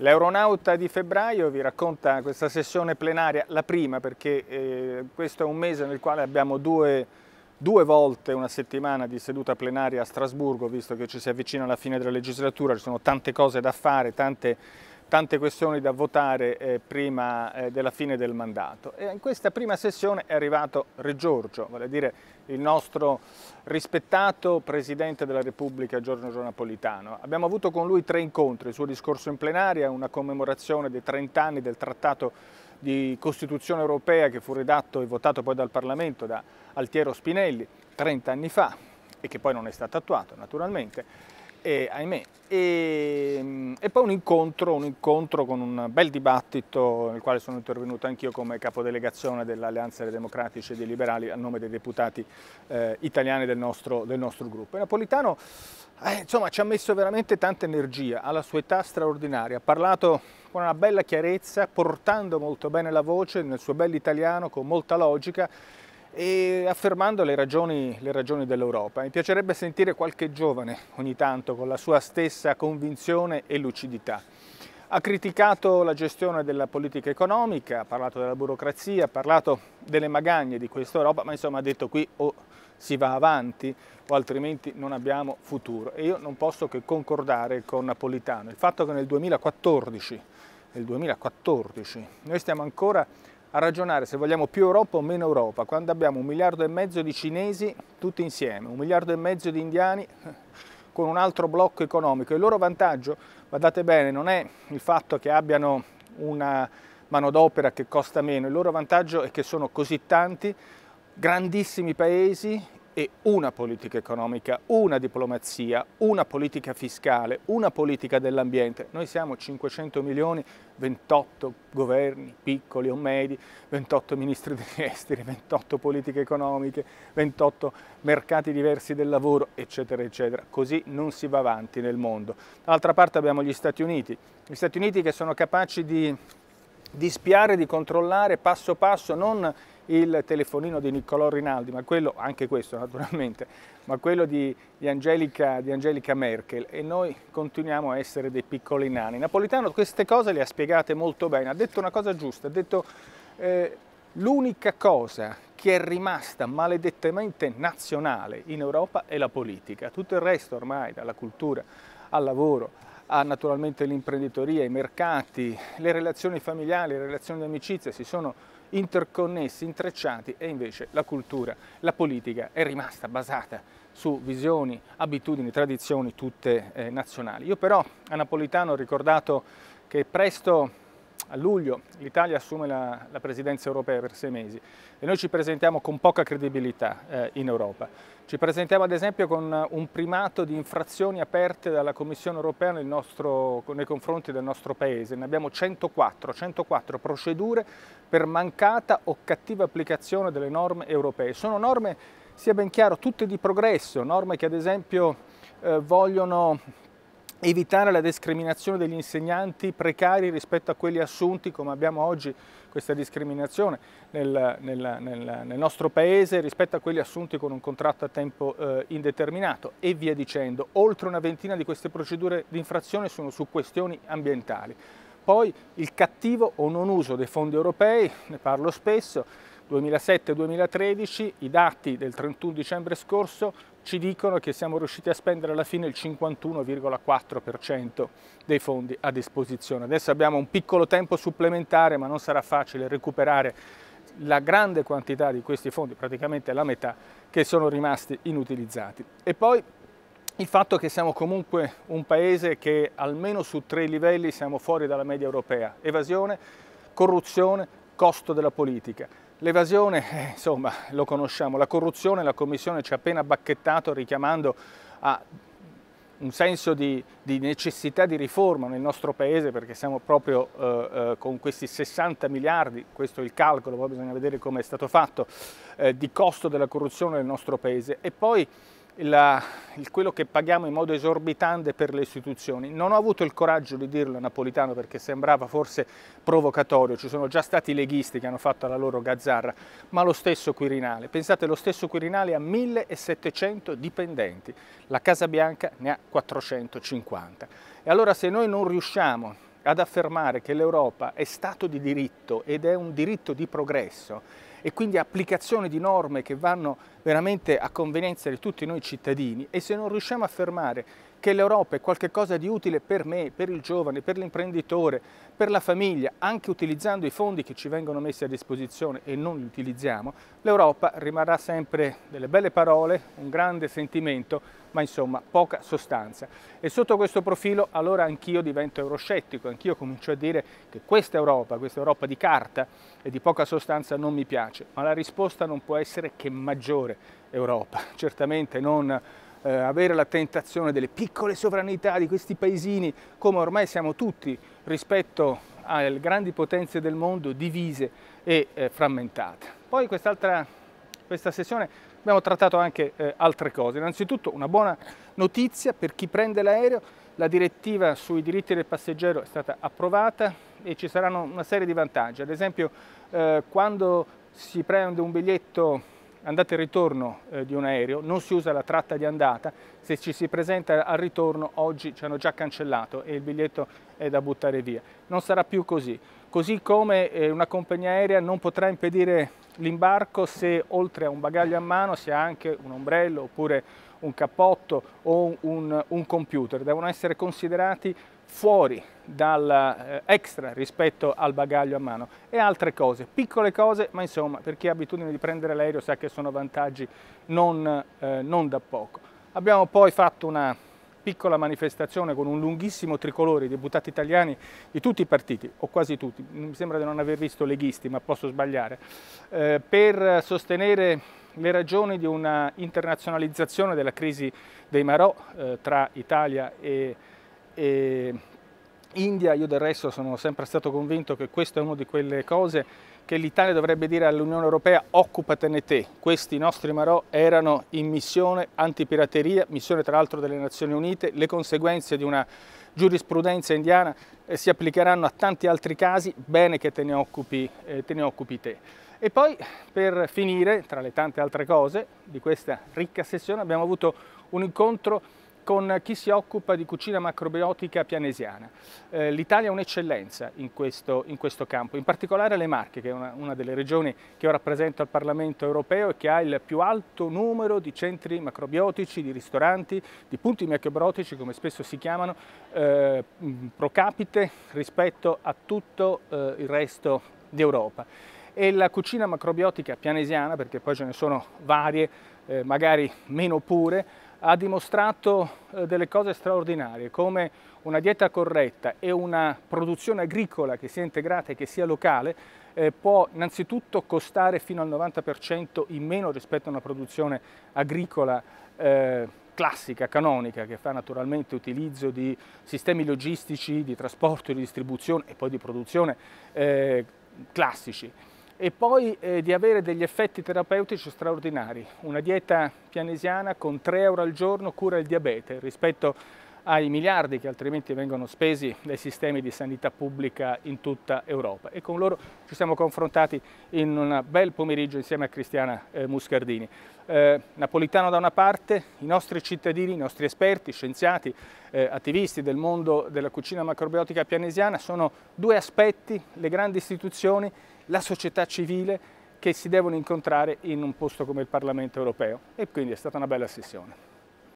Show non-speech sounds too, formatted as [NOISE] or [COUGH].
L'Euronauta di febbraio vi racconta questa sessione plenaria, la prima perché eh, questo è un mese nel quale abbiamo due, due, volte una settimana di seduta plenaria a Strasburgo, visto che ci si avvicina alla fine della legislatura, ci sono tante cose da fare, tante tante questioni da votare eh, prima eh, della fine del mandato e in questa prima sessione è arrivato Re Giorgio, vale dire il nostro rispettato Presidente della Repubblica Giorgio Napolitano. Abbiamo avuto con lui tre incontri, il suo discorso in plenaria, una commemorazione dei 30 anni del Trattato di Costituzione Europea che fu redatto e votato poi dal Parlamento da Altiero Spinelli 30 anni fa e che poi non è stato attuato naturalmente e ahimè, e, e, poi un incontro, un incontro, con un bel dibattito nel quale sono intervenuto anch'io come capodelegazione dell'Alleanza dei Democratici e dei Liberali a nome dei deputati eh, italiani del nostro, del nostro, gruppo. E Napolitano eh, insomma, ci ha messo veramente tanta energia, alla sua età straordinaria, ha parlato con una bella chiarezza, portando molto bene la voce nel suo bel italiano, con molta logica e affermando le ragioni, le ragioni dell'Europa. Mi piacerebbe sentire qualche giovane ogni tanto con la sua stessa convinzione e lucidità. Ha criticato la gestione della politica economica, ha parlato della burocrazia, ha parlato delle magagne di questa Europa, ma insomma ha detto qui o oh, si va avanti o altrimenti non abbiamo futuro. E io non posso che concordare con Napolitano. Il fatto che nel 2014, nel 2014 noi stiamo ancora a ragionare se vogliamo più Europa o meno Europa, quando abbiamo un miliardo e mezzo di cinesi tutti insieme, un miliardo e mezzo di indiani eh, con un altro blocco economico. Il loro vantaggio, guardate bene, non è il fatto che abbiano una manodopera che costa meno, il loro vantaggio è che sono così tanti grandissimi paesi e una politica economica, una diplomazia, una politica fiscale, una politica dell'ambiente. Noi siamo 500 milioni, 28 governi piccoli o medi, 28 ministri degli [LAUGHS] esteri, 28 politiche economiche, 28 mercati diversi del lavoro, eccetera, eccetera. Così non si va avanti nel mondo. D'altra parte abbiamo gli Stati Uniti, gli Stati Uniti che sono capaci di, di spiare, di controllare passo passo, non il telefonino di Niccolò Rinaldi, ma quello, anche questo naturalmente, ma quello di, di, Angelica, di Angelica Merkel e noi continuiamo a essere dei piccoli nani. Napolitano queste cose le ha spiegate molto bene, ha detto una cosa giusta, ha detto... Eh, L'unica cosa che è rimasta maledettamente nazionale in Europa è la politica, tutto il resto ormai, dalla cultura al lavoro ha naturalmente l'imprenditoria, i mercati, le relazioni familiari, le relazioni di amicizia si sono interconnessi, intrecciati e invece la cultura, la politica è rimasta basata su visioni, abitudini, tradizioni tutte eh, nazionali. Io però a Napolitano ho ricordato che presto a luglio l'Italia assume la, la, presidenza europea per sei mesi e noi ci presentiamo con poca credibilità eh, in Europa. Ci presentiamo ad esempio con un primato di infrazioni aperte dalla Commissione europea nel nostro, nei confronti del nostro Paese. Ne abbiamo 104, 104 procedure per mancata o cattiva applicazione delle norme europee. Sono norme, sia ben chiaro, tutte di progresso, norme che ad esempio eh, vogliono evitare la discriminazione degli insegnanti precari rispetto a quelli assunti come abbiamo oggi questa discriminazione nel, nel, nel, nel nostro paese rispetto a quelli assunti con un contratto a tempo eh, indeterminato e via dicendo. Oltre una ventina di queste procedure di infrazione sono su questioni ambientali. Poi il cattivo o non uso dei fondi europei, ne parlo spesso, 2007-2013, i dati del 31 dicembre scorso ci dicono che siamo riusciti a spendere alla fine il 51,4% dei fondi a disposizione. Adesso abbiamo un piccolo tempo supplementare, ma non sarà facile recuperare la grande quantità di questi fondi, praticamente la metà, che sono rimasti inutilizzati. E poi il fatto che siamo comunque un paese che almeno su tre livelli siamo fuori dalla media europea, evasione, corruzione, costo della politica L'evasione, eh, insomma, lo conosciamo, la corruzione la Commissione ci ha appena bacchettato richiamando a un senso di, di, necessità di riforma nel nostro Paese perché siamo proprio eh, eh con questi 60 miliardi, questo è il calcolo, poi bisogna vedere come è stato fatto, eh, di costo della corruzione nel nostro Paese. E poi la, quello che paghiamo in modo esorbitante per le istituzioni. Non ho avuto il coraggio di dirlo a Napolitano perché sembrava forse provocatorio, ci sono già stati leghisti che hanno fatto la loro gazzarra, ma lo stesso Quirinale. Pensate, lo stesso Quirinale ha 1700 dipendenti, la Casa Bianca ne ha 450. E allora se noi non riusciamo ad affermare che l'Europa è Stato di diritto ed è un diritto di progresso, e quindi applicazione di norme che vanno veramente a convenienza di tutti noi cittadini e se non riusciamo a affermare che l'Europa è qualcosa di utile per me, per il giovane, per l'imprenditore, per la famiglia, anche utilizzando i fondi che ci vengono messi a disposizione e non li utilizziamo, l'Europa rimarrà sempre delle belle parole, un grande sentimento, ma insomma poca sostanza. E sotto questo profilo allora anch'io divento euroscettico, anch'io comincio a dire che questa Europa, questa Europa di carta e di poca sostanza non mi piace, ma la risposta non può essere che maggiore Europa, certamente non eh, avere la tentazione delle piccole sovranità di questi paesini, come ormai siamo tutti rispetto alle grandi potenze del mondo divise e eh, frammentate. Poi quest'altra questa sessione abbiamo trattato anche eh, altre cose. Innanzitutto una buona notizia per chi prende l'aereo, la direttiva sui diritti del passeggero è stata approvata e ci saranno una serie di vantaggi. Ad esempio eh, quando si prende un biglietto andata e ritorno eh, di un aereo, non si usa la tratta di andata, se ci si presenta al ritorno oggi ci hanno già cancellato e il biglietto è da buttare via. Non sarà più così, così come eh, una compagnia aerea non potrà impedire l'imbarco se oltre a un bagaglio a mano si ha anche un ombrello oppure un cappotto o un, un computer, devono essere considerati fuori dal eh, extra rispetto al bagaglio a mano e altre cose, piccole cose, ma insomma per chi ha abitudine di prendere l'aereo sa che sono vantaggi non, eh, non da poco. Abbiamo poi fatto una piccola manifestazione con un lunghissimo tricolore di deputati italiani di tutti i partiti, o quasi tutti, mi sembra di non aver visto leghisti, ma posso sbagliare, eh, per sostenere le ragioni di una internazionalizzazione della crisi dei Marò eh, tra Italia e, e India. Io del resto sono sempre stato convinto che questa è una di quelle cose che l'Italia dovrebbe dire all'Unione Europea occupatene te. Questi nostri Marò erano in missione antipirateria, missione tra l'altro delle Nazioni Unite, le conseguenze di una giurisprudenza indiana eh, si applicheranno a tanti altri casi, bene che te ne occupi, eh, te, ne occupi te. E poi per finire, tra le tante altre cose di questa ricca sessione, abbiamo avuto un incontro con chi si occupa di cucina macrobiotica pianesiana. Eh, L'Italia è un'eccellenza in, in questo, campo, in particolare le Marche, che è una, una, delle regioni che io rappresento al Parlamento europeo e che ha il più alto numero di centri macrobiotici, di ristoranti, di punti macrobiotici, come spesso si chiamano, eh, pro capite rispetto a tutto eh, il resto d'Europa e la cucina macrobiotica pianesiana, perché poi ce ne sono varie, eh, magari meno pure, ha dimostrato eh, delle cose straordinarie, come una dieta corretta e una produzione agricola che sia integrata e che sia locale eh, può innanzitutto costare fino al 90% in meno rispetto a una produzione agricola eh, classica, canonica, che fa naturalmente utilizzo di sistemi logistici, di trasporto, di distribuzione e poi di produzione eh, classici e poi eh, di avere degli effetti terapeutici straordinari. Una dieta pianesiana con 3 euro al giorno cura il diabete rispetto ai miliardi che altrimenti vengono spesi dai sistemi di sanità pubblica in tutta Europa e con loro ci siamo confrontati in un bel pomeriggio insieme a Cristiana eh, Muscardini. Eh, Napolitano da una parte, i nostri cittadini, i nostri esperti, scienziati, eh, attivisti del mondo della cucina macrobiotica pianesiana sono due aspetti, le grandi istituzioni la società civile che si devono incontrare in un posto come il Parlamento europeo e quindi è stata una bella sessione.